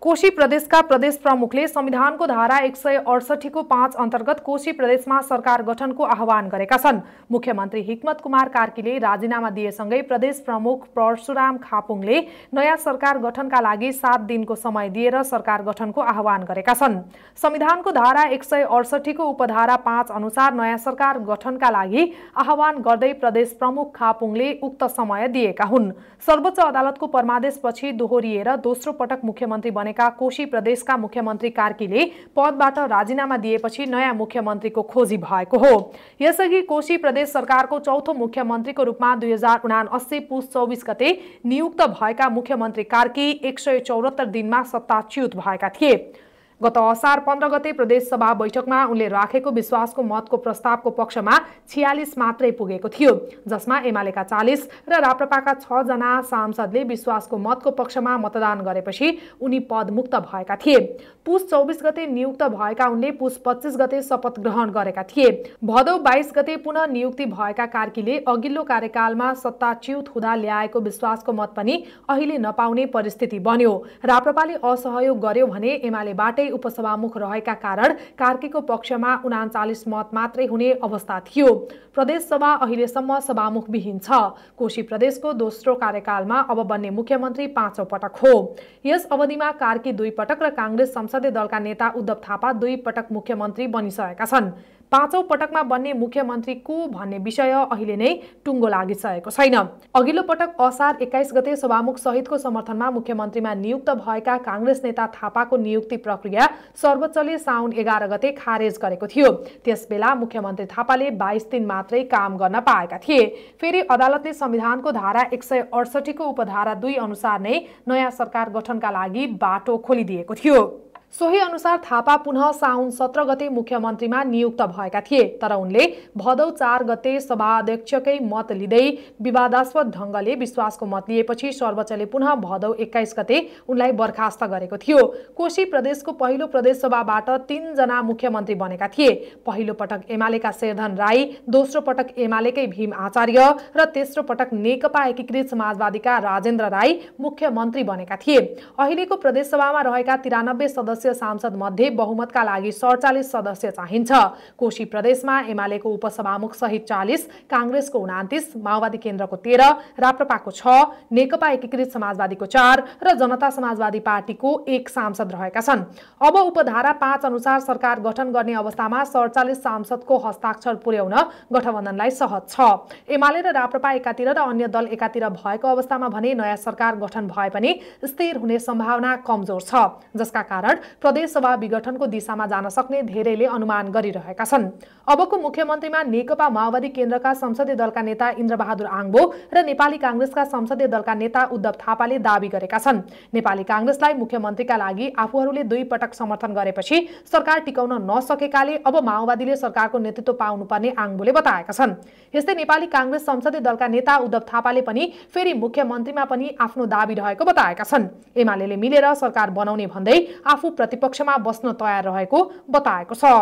कोशी प्रदेशका प्रदेश प्रमुखले संविधानको धारा एक सय अडसठीको पाँच अन्तर्गत कोशी प्रदेशमा सरकार गठनको आह्वान गरेका छन् मुख्यमन्त्री हिक्मत कुमार कार्कीले राजीनामा दिएसँगै प्रदेश प्रमुख परशुराम खापुङले नयाँ सरकार गठनका लागि सात दिनको समय दिएर सरकार गठनको आह्वान गरेका छन् संविधानको धारा एक सय अडसठीको उपधारा पाँच अनुसार नयाँ सरकार गठनका लागि आह्वान गर्दै प्रदेश प्रमुख खापुङले उक्त समय दिएका हुन् सर्वोच्च अदालतको परमादेशपछि दोहोरिएर दोस्रो पटक मुख्यमन्त्री बनेका कोशी प्रदेशका मुख्यमन्त्री कार्कीले पदबाट राजीनामा दिएपछि नयाँ मुख्यमन्त्रीको खोजी भएको हो यसअघि कोशी प्रदेश सरकारको चौथो मुख्यमन्त्रीको रूपमा दुई हजार उना अस्सी पुस चौबिस गते नियुक्त भएका मुख्यमन्त्री कार्की एक सय चौरात्तर दिनमा सत्ताच्युत भएका थिए गत असार पन्ध्र गते प्रदेशसभा बैठकमा उनले राखेको विश्वासको मतको प्रस्तावको पक्षमा छियालिस मात्रै पुगेको थियो जसमा एमालेका चालिस र राप्रपाका छजना सांसदले विश्वासको मतको पक्षमा मतदान गरेपछि उनी पदमुक्त भएका थिए पुस चौबिस गते नियुक्त भएका उनले पुस पच्चिस गते शपथ ग्रहण गरेका थिए भदौ बाइस गते पुनः नियुक्ति भएका कार्कीले अघिल्लो कार्यकालमा सत्ताच्युत हुँदा ल्याएको विश्वासको मत पनि अहिले नपाउने परिस्थिति बन्यो राप्रपाले असहयोग गर्यो भने एमालेबाटै उपसभामुख रहेका कारण कार्कीको पक्षमा उनाचालिस मत मात्रै हुने अवस्था थियो प्रदेश सभा अहिलेसम्म सभामुख विहीन छ कोशी प्रदेशको दोस्रो कार्यकालमा अब बन्ने मुख्यमन्त्री पाँचौँ पटक हो यस अवधिमा कार्की दुई पटक र काङ्ग्रेस संसदीय दलका नेता उद्धव थापा दुई पटक मुख्यमन्त्री बनिसकेका छन् पाँचौँ पटकमा बन्ने मुख्यमन्त्री को भन्ने विषय अहिले नै टुङ्गो लागिसकेको छैन अघिल्लो पटक असार एक्काइस गते सभामुख सहितको समर्थनमा मुख्यमन्त्रीमा नियुक्त भएका काङ्ग्रेस नेता थापाको नियुक्ति प्रक्रिया सर्वोच्चले साउन एघार गते खारेज गरेको थियो त्यसबेला मुख्यमन्त्री थापाले बाइस दिन मात्रै काम गर्न पाएका थिए फेरि अदालतले संविधानको धारा एक सय अडसठीको उपधारा दुई अनुसार नै नयाँ सरकार गठनका लागि बाटो खोलिदिएको थियो सोही अनुसार थापा पुनः साउन सत्र गते मुख्यमन्त्रीमा नियुक्त भएका थिए तर उनले भदौ चार गते सभाध्यक्षकै मत लिँदै विवादास्पद ढङ्गले विश्वासको मत लिएपछि सर्वोच्चले पुनः भदौ एक्काइस गते उनलाई बर्खास्त गरेको थियो कोशी प्रदेशको पहिलो प्रदेशसभाबाट तीनजना मुख्यमन्त्री बनेका थिए पहिलो पटक एमालेका शेरधन राई दोस्रो पटक एमालेकै भीम आचार्य र तेस्रो पटक नेकपा एकीकृत समाजवादीका राजेन्द्र राई मुख्यमन्त्री बनेका थिए अहिलेको प्रदेशसभामा रहेका तिरानब्बे सदस्य सदस्य सांसद मध्ये बहुमतका लागि सडचालिस सदस्य चाहिन्छ कोशी प्रदेशमा एमालेको उपसभामुख सहित चालिस काङ्ग्रेसको उनातिस माओवादी केन्द्रको तेह्र राप्रपाको छ नेकपा एकीकृत समाजवादीको चार र जनता समाजवादी पार्टीको एक सांसद रहेका छन् अब उपधारा पाँच अनुसार सरकार गठन गर्ने अवस्थामा सडचालिस सांसदको हस्ताक्षर पुर्याउन गठबन्धनलाई सहज छ एमाले र राप्रपा एकातिर र अन्य दल एकातिर भएको अवस्थामा भने नयाँ सरकार गठन भए पनि स्थिर हुने सम्भावना कमजोर छ जसका कारण प्रदेश सभा विघटनको दिशामा जान सक्ने धेरैले अनुमान गरिरहेका छन् अबको मुख्यमन्त्रीमा नेकपा माओवादी केन्द्रका संसदीय दलका नेता इन्द्रबहादुर आङ्बो र नेपाली काङ्ग्रेसका संसदीय दलका नेता उद्धव थापाले दावी गरेका छन् नेपाली काङ्ग्रेसलाई मुख्यमन्त्रीका लागि आफूहरूले दुई पटक समर्थन गरेपछि सरकार टिकाउन नसकेकाले अब माओवादीले सरकारको नेतृत्व पाउनुपर्ने आङ्बोले बताएका छन् यस्तै नेपाली काङ्ग्रेस संसदीय दलका नेता उद्धव थापाले पनि फेरि मुख्यमन्त्रीमा पनि आफ्नो दावी रहेको बताएका छन् एमाले मिलेर सरकार बनाउने भन्दै आफू प्रतिपक्षमा बस्न तयार रहेको बताएको छ